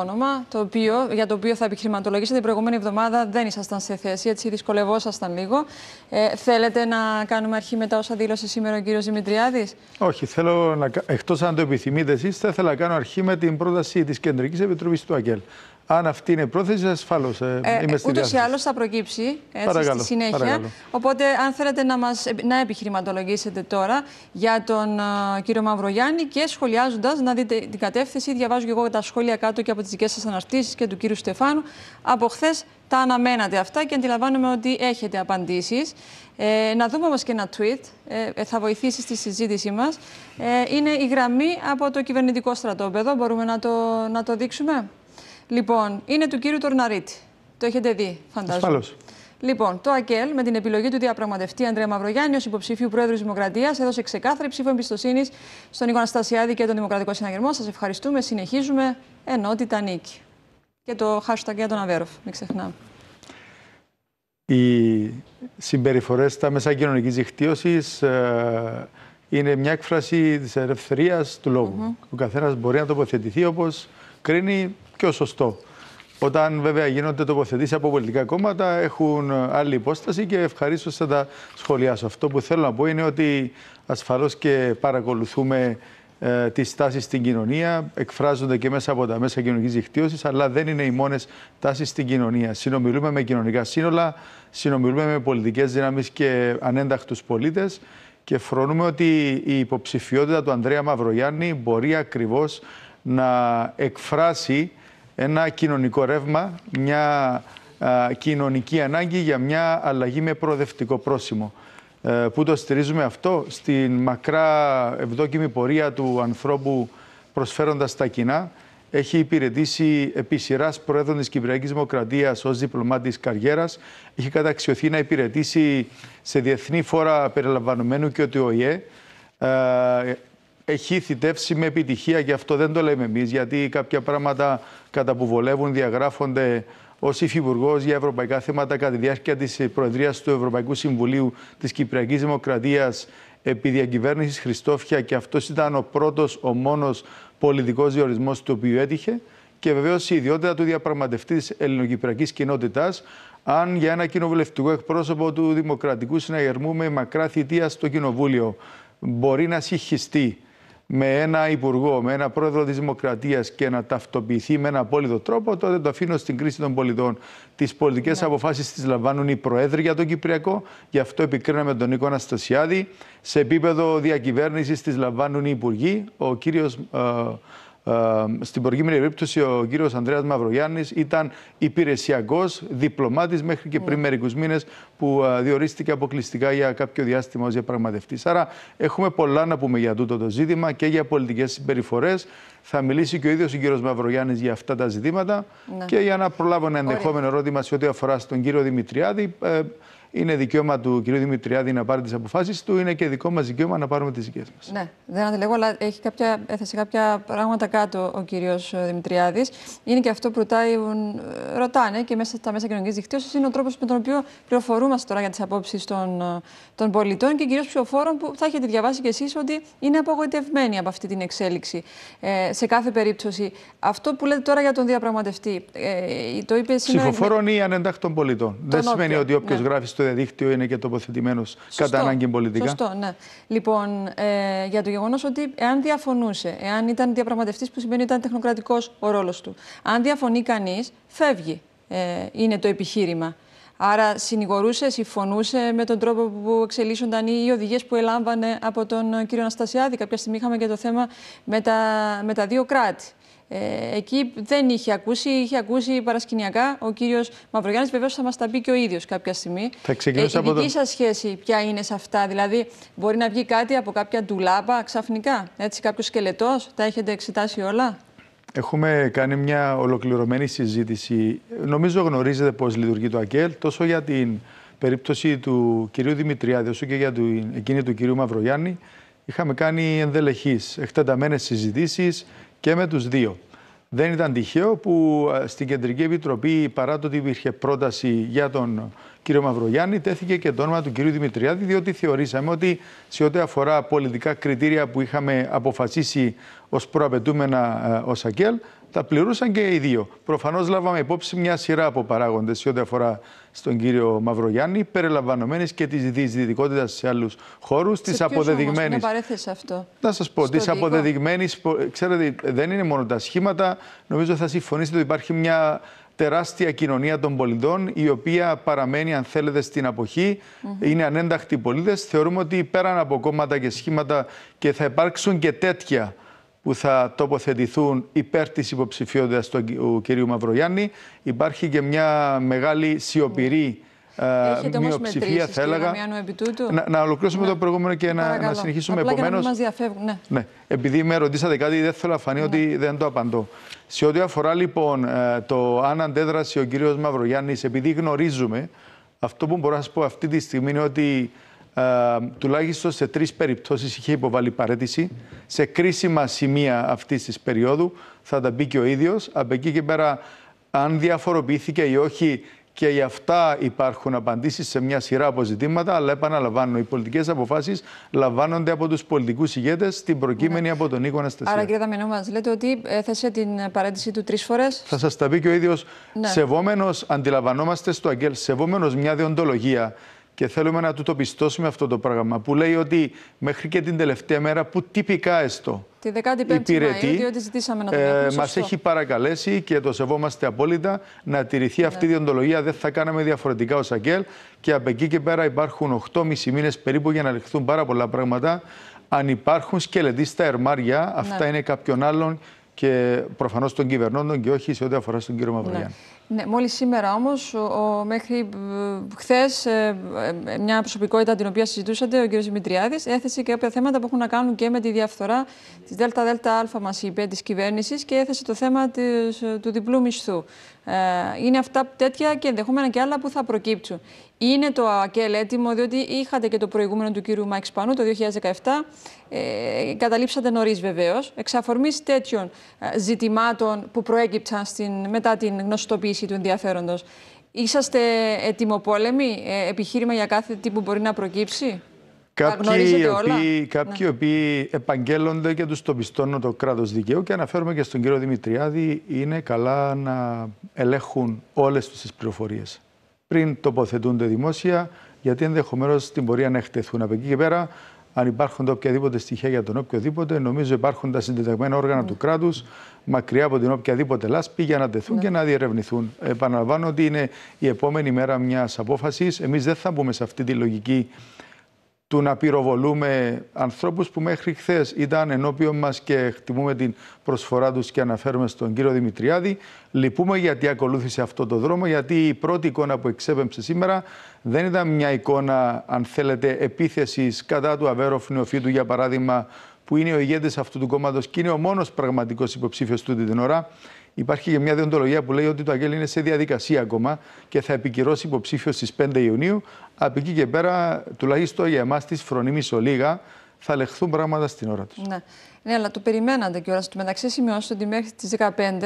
Όνομα, το οποίο, για το οποίο θα επιχειρηματολογήσετε την προηγούμενη εβδομάδα δεν ήσασταν σε θέση, έτσι δυσκολευόσασταν λίγο. Ε, θέλετε να κάνουμε αρχή μετά όσα δήλωσε σήμερα ο κύριος Δημητριάδης. Όχι, θέλω να. Εκτός αν το επιθυμείτε εσείς, θα ήθελα να κάνω αρχή με την πρόταση της Κεντρικής Επιτροπής του ΑΚΕΛ. Αν αυτή είναι η πρόθεση, ασφαλώς. Ε, ε, Ούτως ή άλλως θα προκύψει έτσι, στη συνέχεια. Οπότε, αν θέλετε να, μας, να επιχειρηματολογήσετε τώρα για τον uh, κύριο Μαυρογιάννη και σχολιάζοντας να δείτε την κατεύθυνση, διαβάζω και εγώ τα σχόλια κάτω και από τις δικές σας αναρτήσεις και του κύριου Στεφάνου. Από χθες τα αναμένατε αυτά και αντιλαμβάνομαι ότι έχετε απαντήσεις. Ε, να δούμε όμως και ένα tweet, ε, ε θα βοηθήσει στη συζήτησή μας. Ε, είναι η γραμμή από το κυβερνητικό στρατόπεδο. Μπορούμε να το, να το δείξουμε. Λοιπόν, είναι του κύριου Τορναρίτη. Το έχετε δει, φαντάζομαι. Ασφαλώς. Λοιπόν, το ΑΚΕΛ με την επιλογή του διαπραγματευτή Ανδρέα Μαυρογιάννη ως υποψήφιου Πρόεδρου Δημοκρατίας έδωσε ξεκάθαρη ψήφο εμπιστοσύνης στον Νίκο Αναστασιάδη και τον Δημοκρατικό Συναγερμό. Σας ευχαριστούμε. Συνεχίζουμε. Ενότητα νίκη. Και το hashtag για τον Αβέροφ, μην ξεχνάμε. Οι συμπεριφορές στα μέσα κοινωνικής δικτύωσης ε, είναι μια έκφραση της ελευθερίας του λόγου. Mm -hmm. Ο καθένας μπορεί να τοποθετηθεί όπως κρίνει πιο σωστό. Όταν βέβαια γίνονται τοποθετήσεις από πολιτικά κόμματα, έχουν άλλη υπόσταση και ευχαρίστως θα τα σχολιάσω. Αυτό που θέλω να πω είναι ότι ασφαλώς και παρακολουθούμε ε, τις τάσεις στην κοινωνία, εκφράζονται και μέσα από τα μέσα κοινωνικής δικτύωσης, αλλά δεν είναι οι μόνες τάσεις στην κοινωνία. Συνομιλούμε με κοινωνικά σύνολα, συνομιλούμε με πολιτικές δυνάμεις και ανένταχτους πολίτες και φρονούμε ότι η υποψηφιότητα του Ανδρέα Μαυρογιάννη μπορεί ακριβώς να εκφράσει ένα κοινωνικό ρεύμα, μια κοινωνική ανάγκη για μια αλλαγή με προοδευτικό πρόσημο. Ε, πού το στηρίζουμε αυτό, στην μακρά ευδόκιμη πορεία του ανθρώπου προσφέροντας τα κοινά, έχει υπηρετήσει επί σειράς πρόεδρων της Κυπριακής Δημοκρατίας ως διπλωμάτη καριέρας. Έχει καταξιωθεί να υπηρετήσει σε διεθνή φόρα περιλαμβανομένου και του ΟΗΕ έχει θητεύσει με επιτυχία και αυτό δεν το λέμε εμείς, γιατί κάποια πράγματα κατά που βολεύουν διαγράφονται ως Υφυπουργός για Ευρωπαϊκά Θέματα κατά τη διάρκεια της Προεδρίας του Ευρωπαϊκού Συμβουλίου της Κυπριακής Δημοκρατίας επί διακυβέρνησης Χριστόφια και αυτός ήταν ο πρώτος, ο μόνος πολιτικός διορισμός του οποίο έτυχε. Και βεβαίως η ιδιότητα του διαπραγματευτής τη ελληνοκυπριακής κοινότητας, αν για ένα κοινοβουλευτικό εκπρόσωπο του Δημοκρατικού Συναγερμού με μακρά θητεία στο Κοινοβούλιο μπορεί να συγχυστεί με ένα υπουργό, με ένα πρόεδρο της Δημοκρατίας και να ταυτοποιηθεί με ένα απόλυτο τρόπο, τότε το αφήνω στην κρίση των πολιτών. Τις πολιτικές ναι. αποφάσεις τις λαμβάνουν οι προέδροι για τον Κυπριακό. Γι' αυτό επικρίναμε τον Νίκο Αναστασιάδη. Σε επίπεδο διακυβέρνησης τις λαμβάνουν οι υπουργοί. Ο κύριος ε, ε, στην προηγούμενη περίπτωση ο κύριος Ανδρέας Μαυρογιάννης ήταν υπηρεσιακός διπλωμάτης μέχρι και πριν ναι. μερικούς μήνες που ε, διορίστηκε αποκλειστικά για κάποιο διάστημα ως διαπραγματευτής. Άρα έχουμε πολλά να πούμε για τούτο το ζήτημα και για πολιτικές συμπεριφορές. Θα μιλήσει και ο ίδιος ο κύριος Μαυρογιάννης για αυτά τα ζητήματα. Ναι. Και για να προλάβω ένα ενδεχόμενο ερώτημα σε ό,τι αφορά στον κύριο Δημητριάδη. Ε, είναι δικαίωμα του κ. Δημητριάδη να πάρει τις αποφάσεις του, είναι και δικό μας δικαίωμα να πάρουμε τις δικές μας. Ναι, δεν αντιλέγω, αλλά έχει κάποια, έθεσε κάποια πράγματα κάτω ο κ. Ε, Δημητριάδης. Είναι και αυτό που ρωτάει, ε, ρωτάνε και μέσα στα μέσα κοινωνικής δικτύωσης, είναι ο τρόπος με τον οποίο πληροφορούμαστε τώρα για τις απόψεις των, ε, των πολιτών και κυρίως ψηφοφόρων που θα έχετε διαβάσει κι εσείς ότι είναι απογοητευμένοι από αυτή την εξέλιξη. σε κάθε περίπτωση, αυτό που λέτε τώρα για τον διαπραγματευτή, ε, το είπε σήμερα. ή ανεντάχτων πολιτών. δεν σημαίνει ότι όποιος ναι. γράφει στο δίκτυο είναι και τοποθετημένος κατά ανάγκη πολιτικά. Σωστό, ναι. Λοιπόν, ε, για το γεγονός ότι εάν διαφωνούσε, εάν ήταν διαπραγματευτής, που σημαίνει ότι ήταν τεχνοκρατικός ο ρόλος του, αν διαφωνεί κανείς, φεύγει. Ε, είναι το επιχείρημα. Άρα συνηγορούσε, συμφωνούσε με τον τρόπο που εξελίσσονταν οι οδηγίες που ελάμβανε από τον κύριο Αναστασιάδη. Κάποια στιγμή είχαμε και το θέμα με τα, με τα δύο κράτη. Ε, εκεί δεν είχε ακούσει, είχε ακούσει παρασκηνιακά ο κύριος Μαυρογιάννης. Βεβαίως θα μας τα πει και ο ίδιος κάποια στιγμή. Θα ξεκινήσω ε, δική το... σας σχέση, ποια είναι σε αυτά, Δηλαδή, μπορεί να βγει κάτι από κάποια ντουλάπα ξαφνικά, έτσι, κάποιος σκελετός, τα έχετε εξετάσει όλα. Έχουμε κάνει μια ολοκληρωμένη συζήτηση. Νομίζω γνωρίζετε πώς λειτουργεί το ΑΚΕΛ, τόσο για την περίπτωση του κυρίου Δημητριάδη, όσο και για την εκείνη του κυρίου Μαυρογιάννη. Είχαμε κάνει ενδελεχείς, εκτεταμένες συζητήσεις και με τους δύο. Δεν ήταν τυχαίο που ε, στην Κεντρική Επιτροπή, παρά το ότι υπήρχε πρόταση για τον κύριο Μαυρογιάννη, τέθηκε και το όνομα του κυρίου Δημητριάδη, διότι θεωρήσαμε ότι σε ό,τι αφορά πολιτικά κριτήρια που είχαμε αποφασίσει ως προαπαιτούμενα ο ε, ΑΚΕΛ, τα πληρούσαν και οι δύο. Προφανώς λάβαμε υπόψη μια σειρά από παράγοντες σε ό,τι αφορά στον κύριο Μαυρογιάννη, περιλαμβανομένες και της διεισδυτικότητας σε άλλους χώρους, τη αποδεδειγμένη. παρέθεσε αυτό. Να σας πω, της αποδεδειγμένης. Ξέρετε, δεν είναι μόνο τα σχήματα. Νομίζω θα συμφωνήσετε ότι υπάρχει μια τεράστια κοινωνία των πολιτών, η οποία παραμένει, αν θέλετε, στην αποχή. Είναι ανένταχτοι πολίτες. Θεωρούμε ότι πέραν από κόμματα και σχήματα και θα υπάρξουν και τέτοια που θα τοποθετηθούν υπέρ της υποψηφιότητας του κυρίου Μαυρογιάννη. Υπάρχει και μια μεγάλη σιωπηρή ε, Έχετε μειοψηφία, θα έλεγα. Να, ολοκληρώσουμε ναι. το προηγούμενο και να, να συνεχίσουμε επομένω. Ναι. Ναι. Επειδή με ρωτήσατε κάτι, δεν θέλω να φανεί ότι δεν το απαντώ. Σε ό,τι αφορά λοιπόν ε, το αν αντέδρασε ο κύριος Μαυρογιάννης, επειδή γνωρίζουμε, αυτό που μπορώ να σας πω αυτή τη στιγμή είναι ότι ε, τουλάχιστον σε τρεις περιπτώσεις είχε υποβάλει παρέτηση. Σε κρίσιμα σημεία αυτής της περίοδου θα τα μπει και ο ίδιος. Από εκεί και πέρα, αν διαφοροποιήθηκε ή όχι και γι' αυτά υπάρχουν απαντήσεις σε μια σειρά αποζητήματα, αλλά επαναλαμβάνω, οι πολιτικές αποφάσεις λαμβάνονται από τους πολιτικούς ηγέτες, στην προκείμενη ναι. από τον Νίκο Αναστασία. Άρα κύριε Δαμιανό, μας, λέτε ότι έθεσε την παρέτηση του τρεις φορές. Θα σας τα πει και ο ίδιος. Ναι. Σεβόμενος, αντιλαμβανόμαστε στο Αγγέλ, σεβόμενος μια διοντολογία και θέλουμε να του το πιστώσουμε αυτό το πράγμα που λέει ότι μέχρι και την τελευταία μέρα που τυπικά έστω Τη 15η υπηρετεί, Μαΐου, ε, Μας έχει παρακαλέσει και το σεβόμαστε απόλυτα να τηρηθεί ναι. αυτή η διοντολογία. Δεν θα κάναμε διαφορετικά ο Αγγέλ και από εκεί και πέρα υπάρχουν 8,5 μήνες περίπου για να ληχθούν πάρα πολλά πράγματα. Αν υπάρχουν σκελετοί στα ερμάρια, ναι. αυτά είναι κάποιον άλλον και προφανώς των κυβερνώντων και όχι σε ό,τι αφορά στον κύριο Μαυρογιάννη. Ναι. Ναι, μόλις σήμερα όμως, μέχρι ε, χθες, ε, ε, μια προσωπικότητα την οποία συζητούσατε, ο κ. Δημητριάδης, έθεσε και κάποια θέματα που έχουν να κάνουν και με τη διαφθορά της ΔΔΑ, μας είπε, της κυβέρνησης και έθεσε το θέμα της, του διπλού μισθού. Είναι αυτά τέτοια και ενδεχόμενα και άλλα που θα προκύψουν. Είναι το ΑΚΕΛ έτοιμο, διότι είχατε και το προηγούμενο του κύριου Μαϊκ Σπανού το 2017. Ε, καταλήψατε νωρίς βεβαίως. Εξ αφορμή τέτοιων ε, ζητημάτων που προέκυψαν στην, μετά την γνωστοποίηση του ενδιαφέροντος, είσαστε ετοιμοπόλεμοι, ε, επιχείρημα για κάθε τι που μπορεί να προκύψει. Ναι. Κάποιοι οι οποίοι, κάποιοι ναι. οποίοι επαγγέλλονται και τους το πιστώνουν το κράτος δικαίου και αναφέρομαι και στον κύριο Δημητριάδη, είναι καλά να ελέγχουν όλες τις πληροφορίες πριν τοποθετούνται δημόσια, γιατί ενδεχομένως την πορεία να εκτεθούν. Από εκεί και πέρα, αν υπάρχουν οποιαδήποτε στοιχεία για τον οποιοδήποτε, νομίζω υπάρχουν τα συντεταγμένα όργανα ναι. του κράτους μακριά από την οποιαδήποτε λάσπη για να τεθούν ναι. και να διερευνηθούν. Επαναλαμβάνω ότι είναι η επόμενη μέρα μιας απόφασης. Εμείς δεν θα μπούμε σε αυτή τη λογική του να πυροβολούμε ανθρώπους που μέχρι χθες ήταν ενώπιον μας και χτιμούμε την προσφορά τους και αναφέρουμε στον κύριο Δημητριάδη. Λυπούμε γιατί ακολούθησε αυτό το δρόμο, γιατί η πρώτη εικόνα που εξέπεμψε σήμερα δεν ήταν μια εικόνα, αν θέλετε, επίθεσης κατά του Αβέροφ Νεοφίτου, για παράδειγμα, που είναι ο ηγέτης αυτού του κόμματος και είναι ο μόνος πραγματικός υποψήφιος τούτη την ώρα. Υπάρχει και μια διοντολογία που λέει ότι το Αγγέλ είναι σε διαδικασία ακόμα και θα επικυρώσει υποψήφιο στις 5 Ιουνίου. Από εκεί και πέρα, τουλάχιστον για εμάς της φρονιμή Ολίγα, θα λεχθούν πράγματα στην ώρα τους. Ναι. ναι, αλλά το περιμένατε κιόλας. Στο μεταξύ, σημειώστε ότι μέχρι τις 15 ε,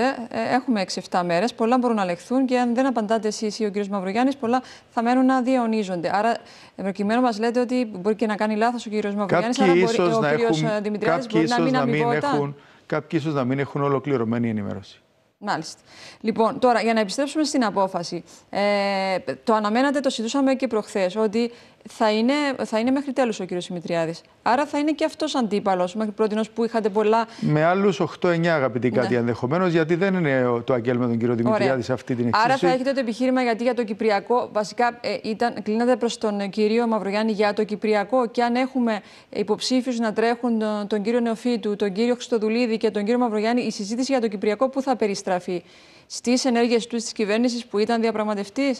έχουμε 6-7 μέρες. Πολλά μπορούν να λεχθούν και αν δεν απαντάτε εσείς ή ο κ. Μαυρογιάννης, πολλά θα μένουν να διαονίζονται. Άρα, προκειμένου μας λέτε ότι μπορεί και να κάνει λάθος ο κ. Μαυρογιάννης, αλλά μπορεί, ο κ. Ε, Δημητριάδης μπορεί να μην έχουν. Κάποιοι ίσως να μην έχουν ολοκληρωμένη ενημέρωση. Μάλιστα. Λοιπόν, τώρα για να επιστρέψουμε στην απόφαση. Ε, το αναμένατε, το συζητούσαμε και προχθές ότι θα είναι, θα είναι μέχρι τέλου ο κύριος Δημητριάδης. Άρα θα είναι και αυτός αντίπαλος μέχρι πρώτη που είχατε πολλά. Με άλλους 8-9 αγαπητοί ναι. κάτι ενδεχομένως, γιατί δεν είναι το αγγέλμα τον κύριο Δημητριάδη σε αυτή την εξήγηση. Άρα θα έχετε το επιχείρημα γιατί για το Κυπριακό. Βασικά ε, ήταν, κλείνατε προς τον κύριο Μαυρογιάννη για το Κυπριακό. Και αν έχουμε υποψήφιους να τρέχουν τον, τον κύριο Νεοφίτου, τον κύριο Χρυστοδουλίδη και τον κύριο Μαυρογιάννη, η συζήτηση για το Κυπριακό πού θα περιστραφεί. Στις ενέργειες του της κυβέρνησης που ήταν διαπραγματευτής.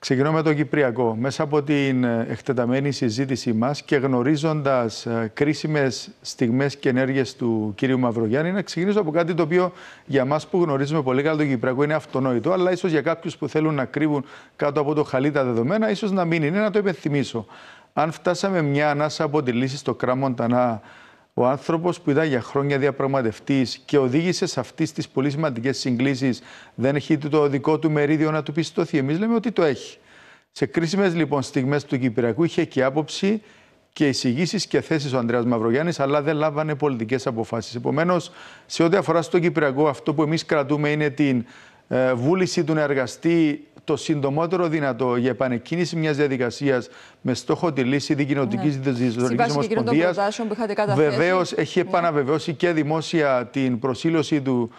Ξεκινώ με το Κυπριακό. Μέσα από την ε, εκτεταμένη συζήτησή μας και γνωρίζοντας ε, κρίσιμες στιγμές και ενέργειες του κύριου Μαυρογιάννη, να ξεκινήσω από κάτι το οποίο για μας που γνωρίζουμε πολύ καλά το Κυπριακό είναι αυτονόητο, αλλά ίσως για κάποιους που θέλουν να κρύβουν κάτω από το χαλί τα δεδομένα, ίσως να μην είναι, να το υπενθυμίσω. Αν φτάσαμε μια ανάσα από τη λύση στο Κράμοντανά, ο άνθρωπος που ήταν για χρόνια διαπραγματευτής και οδήγησε σε αυτέ τις πολύ σημαντικές συγκλήσεις, δεν έχει το δικό του μερίδιο να του πιστωθεί. Εμείς λέμε ότι το έχει. Σε κρίσιμες λοιπόν στιγμές του Κυπριακού είχε και άποψη και εισηγήσεις και θέσεις ο Ανδρέας Μαυρογιάννης, αλλά δεν λάβανε πολιτικές αποφάσεις. Επομένως, σε ό,τι αφορά στον Κυπριακό, αυτό που εμείς κρατούμε είναι την ε, βούληση του να εργαστεί το συντομότερο δυνατό για επανεκκίνηση μιας διαδικασίας με στόχο τη λύση δικοινοτική ναι. της Ομοσπονδία. Βεβαίως έχει ναι. επαναβεβαιώσει και δημόσια την προσήλωσή του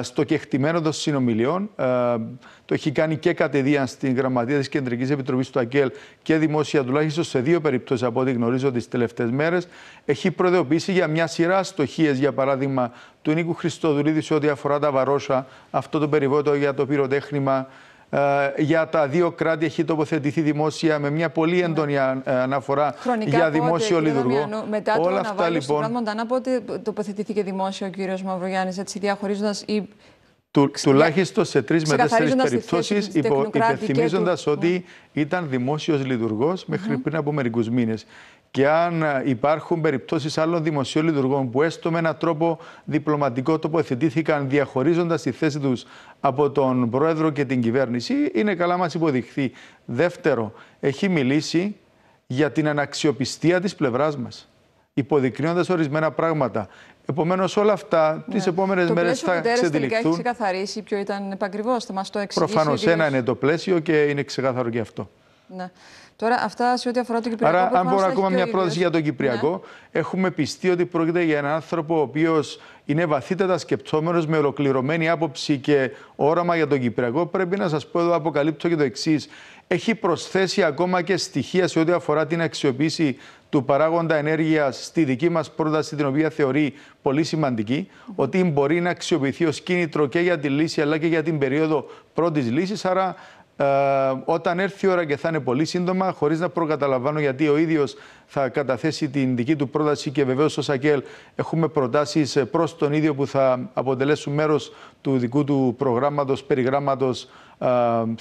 στο κεκτημένο των συνομιλιών. το έχει κάνει και κατεδίαν στην Γραμματεία της Κεντρικής Επιτροπής του ΑΚΕΛ και δημόσια, τουλάχιστον σε δύο περιπτώσεις από ό,τι γνωρίζω τις τελευταίες μέρες. Έχει προειδοποιήσει για μια σειρά στοχίε, για παράδειγμα, του Νίκου Χριστοδουλίδη σε ό,τι αφορά τα βαρόσα, αυτό το περιβόητο για το πυροτέχνημα. Ε, για τα δύο κράτη έχει τοποθετηθεί δημόσια με μια πολύ ναι. έντονη ε, αναφορά για δημόσιο πότε, λειτουργό. μετά Όλα αυτά λοιπόν. Στον Μοντανά, πότε τοποθετηθήκε δημόσιο ο κύριος Μαυρογιάννης, έτσι διαχωρίζοντας ή τουλάχιστον σε τρεις με τέσσερις περιπτώσει, υπενθυμίζοντα ότι ναι. ήταν δημόσιος λειτουργός μέχρι πριν από μερικούς μήνες και αν ε, υπάρχουν περιπτώσεις άλλων δημοσίων λειτουργών που έστω με έναν τρόπο διπλωματικό τοποθετήθηκαν διαχωρίζοντας τη θέση τους από τον Πρόεδρο και την κυβέρνηση, είναι καλά μας υποδειχθεί. Δεύτερο, έχει μιλήσει για την αναξιοπιστία της πλευράς μας, υποδεικνύοντας ορισμένα πράγματα. Επομένως, όλα αυτά ναι. τι επόμενε μέρε θα ξεδιληφθούν. Τελικά έχει ξεκαθαρίσει ποιο ήταν επακριβώς. Θα μας το εξηγήσει. Προφανώς, ένα είναι το πλαίσιο και είναι ξεκάθαρο και αυτό. Ναι. Τώρα, αυτά σε ό,τι αφορά το Κυπριακό. Άρα, αν μπορώ ακόμα μια πρόταση για τον Κυπριακό, ναι. έχουμε πιστεί ότι πρόκειται για έναν άνθρωπο ο οποίος είναι βαθύτατα σκεπτόμενος με ολοκληρωμένη άποψη και όραμα για τον Κυπριακό. Πρέπει να σας πω εδώ, αποκαλύπτω και το εξής. Έχει προσθέσει ακόμα και στοιχεία σε ό,τι αφορά την αξιοποίηση του παράγοντα ενέργειας στη δική μας πρόταση, την οποία θεωρεί πολύ σημαντική, ότι μπορεί να αξιοποιηθεί ως κίνητρο και για τη λύση αλλά και για την περίοδο πρώτης λύσης. Άρα ε, όταν έρθει η ώρα και θα είναι πολύ σύντομα, χωρίς να προκαταλαμβάνω γιατί ο ίδιος θα καταθέσει την δική του πρόταση και βεβαίως ο Σακέλ έχουμε προτάσεις προς τον ίδιο που θα αποτελέσουν μέρος του δικού του προγράμματος, περιγράμματος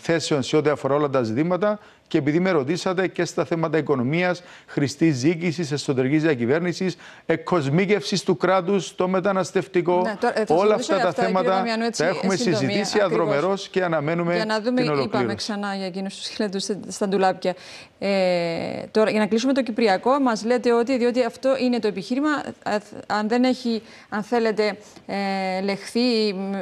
θέσεων σε ό,τι αφορά όλα τα ζητήματα. Και επειδή με ρωτήσατε και στα θέματα οικονομίας, χρηστή ζήτηση, εσωτερικής διακυβέρνησης, εκκοσμίκευση του κράτους, το μεταναστευτικό, ναι, ε, όλα αυτά τα θέματα Μιανού, τα έχουμε συζητήσει αδρομερό και αναμένουμε για να δούμε, την ολοκλήρωση. Είπαμε ξανά για εκείνους τους χιλιάδες στα ντουλάπια. Ε, τώρα, για να κλείσουμε το Κυπριακό. Κυπριακό. Μας λέτε ότι, διότι αυτό είναι το επιχείρημα, ε, αν δεν έχει, αν θέλετε, ε, λεχθεί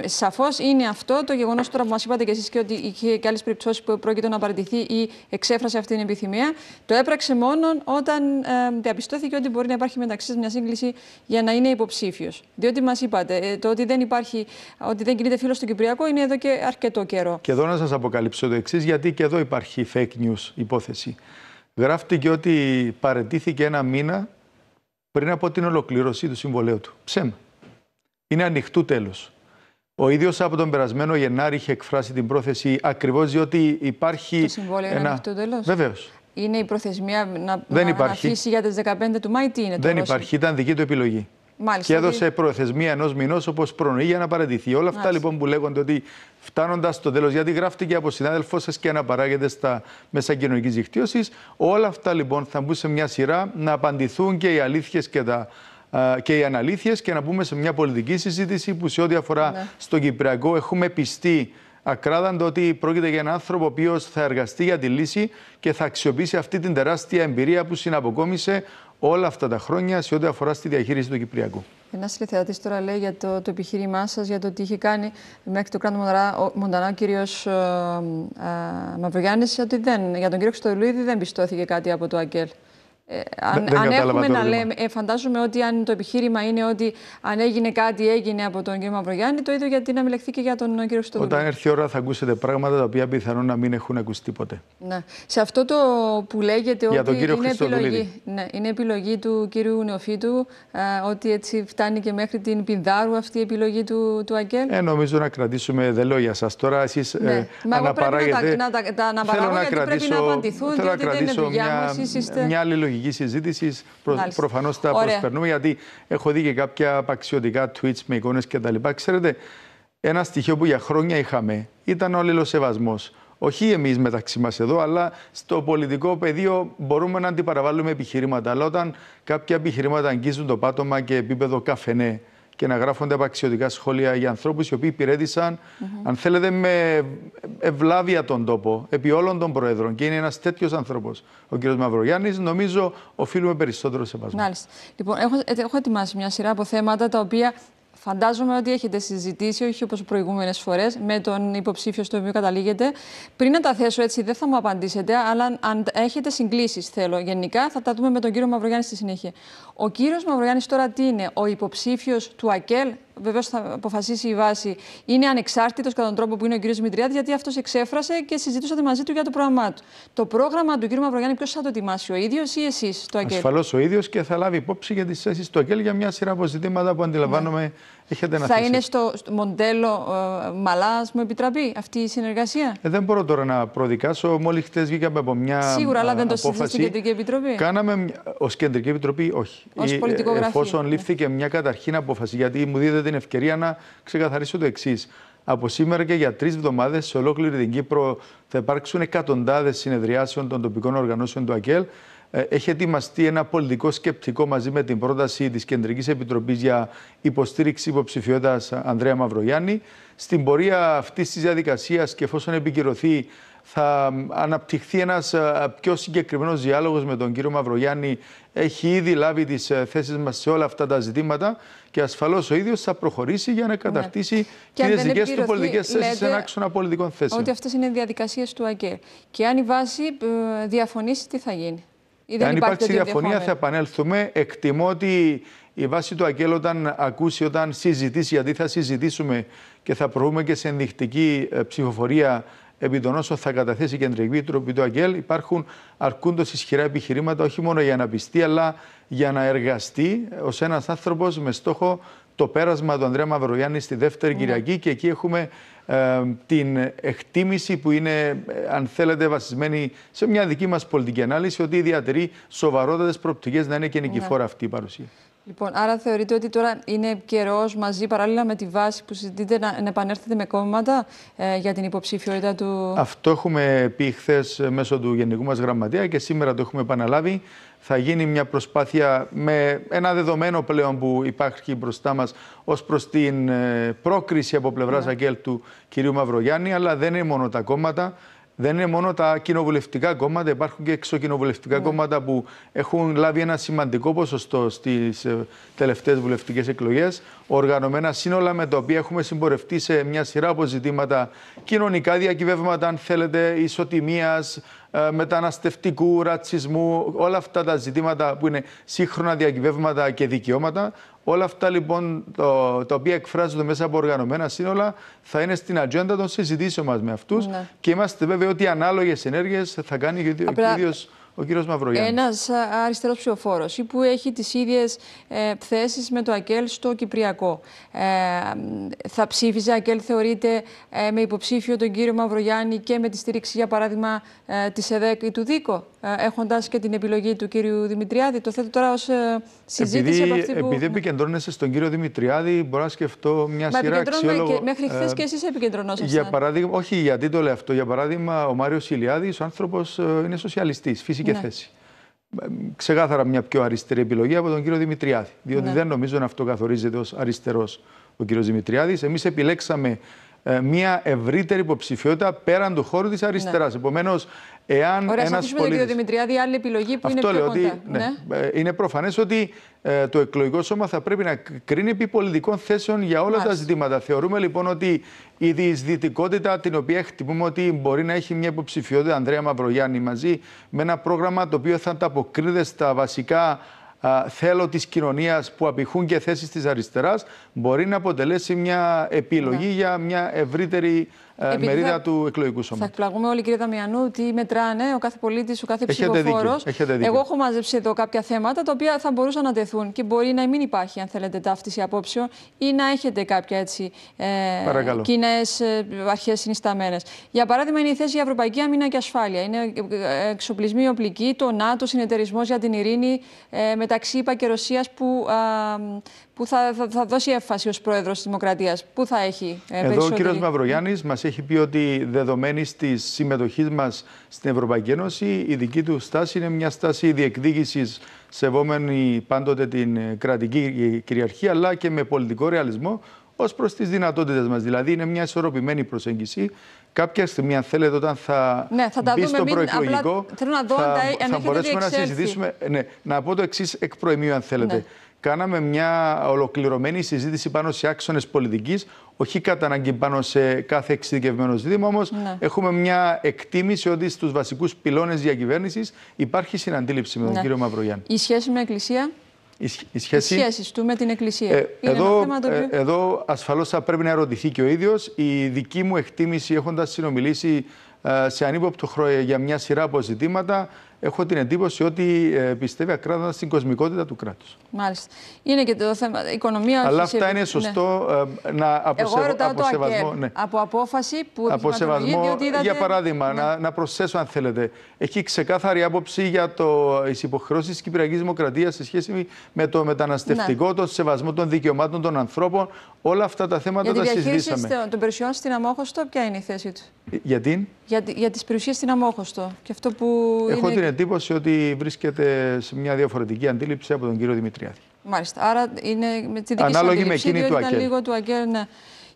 σαφώς, είναι αυτό το γεγονός τώρα που μας είπατε και εσείς και ότι είχε και άλλες περιπτώσεις που πρόκειται να παραιτηθεί ή εξέφρασε αυτή την επιθυμία. Το έπραξε μόνο όταν ε, διαπιστώθηκε ότι μπορεί να υπάρχει μεταξύ μια σύγκληση για να είναι υποψήφιος. Διότι μας είπατε ε, το ότι δεν υπάρχει, ότι δεν κινείται φίλος στο Κυπριακό είναι εδώ και αρκετό καιρό. Και εδώ να σας αποκαλύψω το εξής, γιατί και εδώ υπάρχει fake news υπόθεση γράφτηκε ότι παρετήθηκε ένα μήνα πριν από την ολοκλήρωση του συμβολέου του. Ψέμα. Είναι ανοιχτού τέλος. Ο ίδιος από τον περασμένο Γενάρη είχε εκφράσει την πρόθεση ακριβώς διότι υπάρχει. Το συμβόλαιο ένα... είναι ανοιχτού τέλος. Βεβαίως. Είναι η προθεσμία να, Δεν αρχίσει για τις 15 του Μάη, τι είναι το Δεν υπάρχει, ήταν δική του επιλογή. Μάλιστα, και έδωσε προθεσμία ενός μηνός όπως προνοεί για να παρατηθεί. Όλα αυτά λοιπόν που λέγονται ότι φτάνοντας στο τέλος, γιατί γράφτηκε από συνάδελφό σας και αναπαράγεται στα μέσα κοινωνικής δικτύωσης, όλα αυτά λοιπόν θα μπουν σε μια σειρά να απαντηθούν και οι αλήθειες και και οι αναλήθειες και να μπούμε σε μια πολιτική συζήτηση που σε ό,τι αφορά ναι. Κυπριακό έχουμε πιστεί ακράδαντο ότι πρόκειται για έναν άνθρωπο ο οποίος θα εργαστεί για τη λύση και θα αξιοποιήσει αυτή την τεράστια εμπειρία που συναποκόμισε όλα αυτά τα χρόνια σε ό,τι αφορά στη διαχείριση του Κυπριακού. Ένας τηλεθεατής τώρα λέει για το, το επιχείρημά σας, για το τι είχε κάνει μέχρι το κράτος Μοντανά ο κύριος ε, ε, Μαυρογιάννης, ότι δεν, για τον κύριο Χρυστολίδη δεν πιστώθηκε κάτι από το ΑΚΕΛ. Ε, αν, αν έχουμε να λέμε, ε, φαντάζομαι ότι αν το επιχείρημα είναι ότι αν έγινε κάτι, έγινε από τον κύριο Μαυρογιάννη, το ίδιο γιατί να μιλεχθεί και για τον κύριο Στοδούλη. Όταν έρθει η ώρα θα ακούσετε πράγματα τα οποία πιθανόν να μην έχουν ακουστεί ποτέ. Ναι. Σε αυτό το που λέγεται για ότι είναι επιλογή, ναι, είναι επιλογή του κύριου Νεοφίτου, α, ε, ότι έτσι φτάνει και μέχρι την Πινδάρου αυτή η επιλογή του, του Αγγέλ. Ε, νομίζω να κρατήσουμε, δελόγια. σας τώρα, εσείς ναι. ε, αναπαράγετε. να τα, να τα, γιατί να κρατήσω, πρέπει να απαντηθούν, θέλω δεν είναι δουλειά μου, μια άλλη λογική στρατηγικής συζήτησης. Προ... Προφανώς τα Ωραία. προσπερνούμε, γιατί έχω δει και κάποια απαξιωτικά tweets με εικόνες κτλ. Ξέρετε, ένα στοιχείο που για χρόνια είχαμε ήταν ο αλληλοσεβασμός. Όχι εμείς μεταξύ μας εδώ, αλλά στο πολιτικό πεδίο μπορούμε να αντιπαραβάλλουμε επιχειρήματα. Αλλά όταν κάποια επιχειρήματα αγγίζουν το πάτωμα και επίπεδο καφενέ, και να γράφονται απαξιωτικά σχόλια για ανθρώπους οι οποίοι υπηρέτησαν, αν θέλετε, με ευλάβεια τον τόπο, επί όλων των Προέδρων. Και είναι ένας τέτοιος άνθρωπος ο κ. Μαυρογιάννης. Νομίζω οφείλουμε περισσότερο σε εμά. Μάλιστα. Λοιπόν, έχω, έχω ετοιμάσει μια σειρά από θέματα τα οποία Φαντάζομαι ότι έχετε συζητήσει, όχι όπως προηγούμενες φορές, με τον υποψήφιο στο οποίο καταλήγετε. Πριν να τα θέσω έτσι, δεν θα μου απαντήσετε, αλλά αν έχετε συγκλήσεις, θέλω γενικά, θα τα δούμε με τον κύριο Μαυρογιάννη στη συνέχεια. Ο κύριος Μαυρογιάννης τώρα τι είναι, ο υποψήφιος του ΑΚΕΛ, βεβαίως θα αποφασίσει η βάση, είναι ανεξάρτητος κατά τον τρόπο που είναι ο κύριος Μητριάδη, γιατί αυτός εξέφρασε και συζητούσατε μαζί του για το πρόγραμμά του. Το πρόγραμμα του κύριου Μαυρογιάννη, ποιος θα το ετοιμάσει, ο ίδιος ή εσείς, το ΑΚΕΛ. Ασφαλώς ο ίδιος και θα λάβει υπόψη για τις θέσεις του ΑΚΕΛ για μια σειρά από που ναι. αντιλαμβάνομαι. Έχετε θα είναι στο, στο μοντέλο ε, Μαλάς, μου επιτραπεί αυτή η συνεργασία. Ε, δεν μπορώ τώρα να προδικάσω. Μόλις χτε βγήκαμε από μια. Σίγουρα, αλλά ε, δεν το συζητήσαμε στην Κεντρική Επιτροπή. Κάναμε. Ως Κεντρική Επιτροπή, όχι. Ως ε, πολιτικό γραφείο. Εφόσον ναι. λήφθηκε μια καταρχήν απόφαση, γιατί μου δίδεται την ευκαιρία να ξεκαθαρίσω το εξής. Από σήμερα και για τρεις εβδομάδες σε ολόκληρη την Κύπρο θα υπάρξουν εκατοντάδες συνεδριάσεων των τοπικών οργανώσεων του ΑΚΕΛ ε, έχει ετοιμαστεί ένα πολιτικό σκεπτικό μαζί με την πρόταση της Κεντρικής Επιτροπής για υποστήριξη υποψηφιότητας Ανδρέα Μαυρογιάννη. Στην πορεία αυτής της διαδικασίας και εφόσον επικυρωθεί, θα αναπτυχθεί ένας ε, πιο συγκεκριμένος διάλογος με τον κύριο Μαυρογιάννη. Έχει ήδη λάβει τις ε, θέσεις μας σε όλα αυτά τα ζητήματα και ασφαλώς ο ίδιος θα προχωρήσει για να ναι. καταρτήσει ναι. τι δικές του πολιτικές θέσεις σε ένα άξονα πολιτικών θέσεων. Ότι αυτές είναι διαδικασίες του ΑΚΕ. Και αν η βάση διαφωνήσει, τι θα γίνει. Εάν αν υπάρξει διαφωνία, θα επανέλθουμε. Εκτιμώ ότι η βάση του Αγγέλ όταν ακούσει, όταν συζητήσει, γιατί θα συζητήσουμε και θα προβούμε και σε ενδεικτική ε, ψηφοφορία επί των όσων θα καταθέσει η Κεντρική Επιτροπή του Αγγέλ, υπάρχουν αρκούντω ισχυρά επιχειρήματα όχι μόνο για να πιστεί, αλλά για να εργαστεί ως ένας άνθρωπος με στόχο το πέρασμα του Ανδρέα Μαυρογιάννη στη δεύτερη ναι. Κυριακή και εκεί έχουμε την εκτίμηση που είναι, ε, αν θέλετε, βασισμένη σε μια δική μας πολιτική ανάλυση ότι διατηρεί σοβαρότατες προοπτικές να είναι και ναι. νικηφόρα αυτή η παρουσία. Λοιπόν, άρα θεωρείτε ότι τώρα είναι καιρός μαζί, παράλληλα με τη βάση που συζητείτε, να, να επανέλθετε με κόμματα ε, για την υποψηφιότητα του. Αυτό έχουμε πει χθες ε, μέσω του Γενικού μας Γραμματεία και σήμερα το έχουμε επαναλάβει. Θα γίνει μια προσπάθεια με ένα δεδομένο πλέον που υπάρχει μπροστά μας ως προς την ε, πρόκριση από πλευράς yeah. Ναι. του κυρίου Μαυρογιάννη, αλλά δεν είναι μόνο τα κόμματα δεν είναι μόνο τα κοινοβουλευτικά κόμματα, υπάρχουν και εξοκοινοβουλευτικά ναι. κόμματα που έχουν λάβει ένα σημαντικό ποσοστό στις ε, τελευταίες βουλευτικές εκλογές οργανωμένα σύνολα με τα οποία έχουμε συμπορευτεί σε μια σειρά από ζητήματα κοινωνικά διακυβεύματα, αν θέλετε, ισοτιμίας, ε, μεταναστευτικού, ρατσισμού, όλα αυτά τα ζητήματα που είναι σύγχρονα διακυβεύματα και δικαιώματα. Όλα αυτά λοιπόν το, τα οποία εκφράζονται μέσα από οργανωμένα σύνολα θα είναι στην ατζέντα των συζητήσεων μας με αυτούς ναι. και είμαστε βέβαιοι ότι ανάλογες ενέργειες θα κάνει και ο ίδιος ο κύριος Μαυρογιάννης. Ένας αριστερός ψηφοφόρος ή που έχει τις ίδιες ε, θέσεις με το Ακέλ στο Κυπριακό. Ε, θα ψήφιζε, Ακέλ θεωρείται ε, με υποψήφιο τον κύριο Μαυρογιάννη και με τη στήριξη, για παράδειγμα, ε, της ΕΔΕΚ ή του ΔΙΚΟ, ε, έχοντας και την επιλογή του κύριου Δημητριάδη. Το θέτω τώρα ως επειδή, ναι. επικεντρώνεσαι στον κύριο Δημητριάδη, μπορώ να σκεφτώ μια Μα σειρά αξιόλογων. Και... Μέχρι χθες ε, και εσείς επικεντρωνόσασταν. Για παράδειγμα, όχι γιατί το λέω αυτό. Για παράδειγμα, ο Μάριος Ηλιάδης, ο άνθρωπος ε, είναι σοσιαλιστής, φύση και θέση. Ε, ξεκάθαρα μια πιο αριστερή επιλογή από τον κύριο Δημητριάδη. Διότι ναι. δεν νομίζω να αυτό καθορίζεται ως αριστερός ο κύριος Δημητριάδης. Εμείς επιλέξαμε ε, μια ευρύτερη υποψηφιότητα πέραν του χώρου της αριστεράς. Ναι. Επομένως, εάν. Ωραία, ένας αφήσουμε πολίτης... τον Δημητριάδη, άλλη επιλογή που είναι πιο κοντά. ναι. ναι. Ε, είναι προφανές ότι ε, το εκλογικό σώμα θα πρέπει να κρίνει επί πολιτικών θέσεων για όλα τα ζητήματα. Θεωρούμε λοιπόν ότι η διεισδυτικότητα, την οποία χτυπούμε ότι μπορεί να έχει μια υποψηφιότητα Ανδρέα Μαυρογιάννη μαζί με ένα πρόγραμμα το οποίο θα ανταποκρίνεται στα βασικά θέλω της κοινωνίας που απηχούν και θέσεις της αριστεράς μπορεί να αποτελέσει μια επιλογή ναι. για μια ευρύτερη ε, Επειδή μερίδα του εκλογικού σώματος. Θα εκπλαγούμε όλοι, κύριε Δαμιανού, τι μετράνε ο κάθε πολίτης, ο κάθε ψηφοφόρο. Εγώ έχω μαζέψει εδώ κάποια θέματα τα οποία θα μπορούσαν να τεθούν και μπορεί να μην υπάρχει, αν θέλετε, ταύτιση απόψεων ή να έχετε κάποια έτσι ε, κοινές ε, αρχές συνισταμένες. Για παράδειγμα, είναι η θέση για Ευρωπαϊκή Αμήνα και Ασφάλεια. Είναι ε, εξοπλισμοί οπλικοί, το ΝΑΤΟ, συνεταιρισμός για την ειρήνη μεταξύ ΙΠΑ και Ρωσίας που, που θα, θα, θα δώσει έμφαση ως πρόεδρος της Δημοκρατίας. Πού θα έχει ε, Εδώ ο κύριος Μαυρογιάννης μας έχει πει ότι δεδομένη τη συμμετοχή μας στην Ευρωπαϊκή Ένωση, η δική του στάση είναι μια στάση διεκδίκησης σεβόμενη πάντοτε την κρατική κυριαρχία, αλλά και με πολιτικό ρεαλισμό ως προς τις δυνατότητες μας. Δηλαδή, είναι μια ισορροπημένη προσέγγιση. Κάποια στιγμή, αν θέλετε, όταν θα ναι, θα τα μπει δούμε, στο προεκλογικό, απλά... θα, να αν θα μπορέσουμε να συζητήσουμε. Ναι, να πω το εξής εκ προημίου, αν θέλετε. Ναι κάναμε μια ολοκληρωμένη συζήτηση πάνω σε άξονες πολιτικής, όχι κατά αναγκή πάνω σε κάθε εξειδικευμένο ζήτημα, όμως ναι. έχουμε μια εκτίμηση ότι στους βασικούς πυλώνες διακυβέρνησης υπάρχει συναντήληψη με τον ναι. κύριο Μαυρογιάννη. Η σχέση με Εκκλησία. Η, σχέση του με την Εκκλησία. Ε, Είναι εδώ, ένα το ε, εδώ ασφαλώς θα πρέπει να ερωτηθεί και ο ίδιος. Η δική μου εκτίμηση έχοντας συνομιλήσει ε, σε ανύποπτο χρόνο για μια σειρά από έχω την εντύπωση ότι ε, πιστεύει ακράδαντα στην κοσμικότητα του κράτους. Μάλιστα. Είναι και το θέμα. Οικονομία, Αλλά αυτά είναι σωστό ε, να αποσεβ... Εγώ ναι. Από απόφαση που. Από σεβασμό, είδατε... για παράδειγμα, ναι. να, να προσθέσω αν θέλετε. Έχει ξεκάθαρη άποψη για το... τις υποχρεώσεις της Κυπριακής Δημοκρατίας σε σχέση με το μεταναστευτικό, ναι. τον σεβασμό των δικαιωμάτων των ανθρώπων. Όλα αυτά τα θέματα για τα συζητήσαμε. Για τον περιουσία στην Αμόχωστο, ποια είναι η θέση του. Γιατί Για, για τις περιουσίες στην Αμόχωστο. Και αυτό που. Έχω είναι την εντύπωση ότι βρίσκεται σε μια διαφορετική αντίληψη από τον κύριο Δημητριάδη. Μάλιστα. Άρα είναι με τη δική Ανάλογη με Λίγο του ΑΚΕΛ, ναι.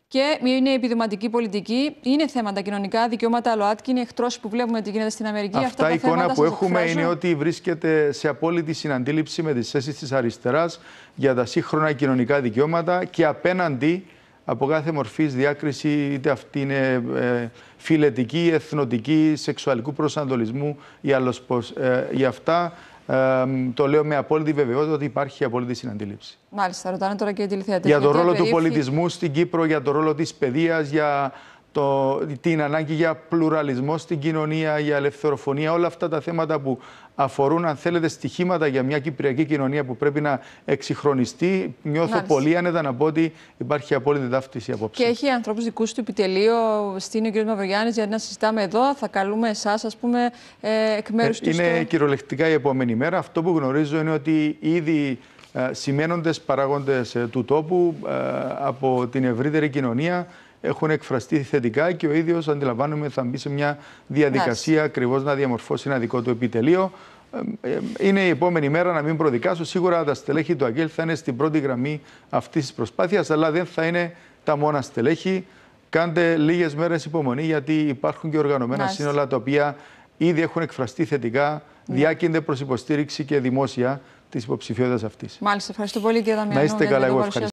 Και είναι η επιδηματική πολιτική, είναι θέματα κοινωνικά, δικαιώματα ΛΟΑΤΚΙ, είναι εχθρό που βλέπουμε τι γίνεται στην Αμερική. Αυτά, Αυτά τα η εικόνα που έχουμε είναι ότι βρίσκεται σε απόλυτη συναντήληψη με τις θέσεις της αριστεράς για τα σύγχρονα κοινωνικά δικαιώματα και απέναντι από κάθε μορφής διάκριση, είτε αυτή είναι ε, φιλετική, εθνοτική, σεξουαλικού προσανατολισμού ή άλλος ε, Γι' αυτά ε, το λέω με απόλυτη βεβαιότητα ότι υπάρχει απόλυτη συναντήληψη. Μάλιστα, ρωτάνε τώρα και οι τηλεθεατές. Για τον ρόλο του πολιτισμού στην Κύπρο, για τον ρόλο της παιδείας, για το, την ανάγκη για πλουραλισμό στην κοινωνία, για ελευθεροφωνία, όλα αυτά τα θέματα που αφορούν, αν θέλετε, στοιχήματα για μια κυπριακή κοινωνία που πρέπει να εξυγχρονιστεί. Νιώθω Μάλιστα. πολύ άνετα να πω ότι υπάρχει απόλυτη ταύτιση απόψε. Και έχει ανθρώπους δικούς του επιτελείο, στην ο κ. Μαυρογιάννη, για να συζητάμε εδώ. Θα καλούμε εσάς, ας πούμε, ε, εκ μέρους ε, τους. Είναι στο... κυριολεκτικά η επόμενη μέρα. Αυτό που γνωρίζω είναι ότι ήδη ε, σημαίνοντες παράγοντες του τόπου από την ευρύτερη κοινωνία έχουν εκφραστεί θετικά και ο ίδιος αντιλαμβάνομαι θα μπει σε μια διαδικασία ακριβώς να διαμορφώσει ένα δικό του επιτελείο. Ε, ε, είναι η επόμενη μέρα να μην προδικάσω. Σίγουρα τα στελέχη του Αγγέλ θα είναι στην πρώτη γραμμή αυτής της προσπάθειας, αλλά δεν θα είναι τα μόνα στελέχη. Κάντε λίγες μέρες υπομονή, γιατί υπάρχουν και οργανωμένα Μάλιστα. σύνολα τα οποία ήδη έχουν εκφραστεί θετικά, ναι. διάκυνται προς υποστήριξη και δημόσια της υποψηφιότητας αυτής. Μάλιστα, ευχαριστώ πολύ κύριε